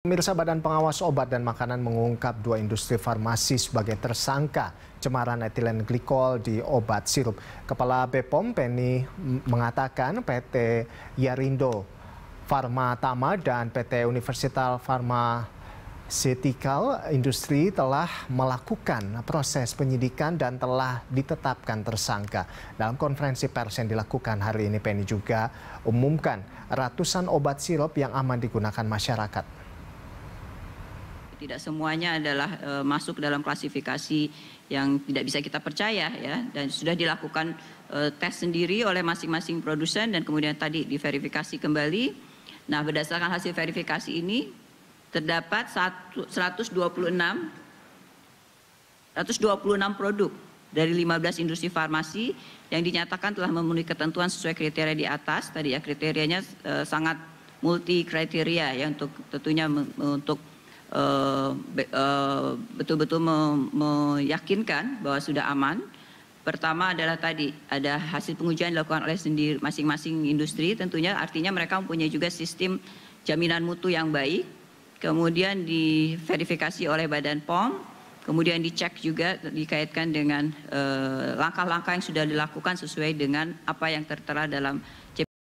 Pemirsa Badan Pengawas Obat dan Makanan mengungkap dua industri farmasi sebagai tersangka cemaran etilen glikol di obat sirup. Kepala BPOM Penny mengatakan PT Yarindo Farma Tama dan PT Universal Farma Setikal Industri telah melakukan proses penyidikan dan telah ditetapkan tersangka. Dalam konferensi pers yang dilakukan hari ini, Penny juga umumkan ratusan obat sirup yang aman digunakan masyarakat tidak semuanya adalah e, masuk dalam klasifikasi yang tidak bisa kita percaya ya dan sudah dilakukan e, tes sendiri oleh masing-masing produsen dan kemudian tadi diverifikasi kembali. Nah, berdasarkan hasil verifikasi ini terdapat dua 126 126 produk dari 15 industri farmasi yang dinyatakan telah memenuhi ketentuan sesuai kriteria di atas. Tadi ya kriterianya e, sangat multi kriteria ya untuk tentunya untuk Eh, eh, betul-betul meyakinkan bahwa sudah aman. Pertama adalah tadi ada hasil pengujian dilakukan oleh sendiri masing-masing industri tentunya artinya mereka mempunyai juga sistem jaminan mutu yang baik. Kemudian diverifikasi oleh Badan POM, kemudian dicek juga dikaitkan dengan eh, langkah-langkah eh, yang sudah dilakukan sesuai dengan apa yang tertera dalam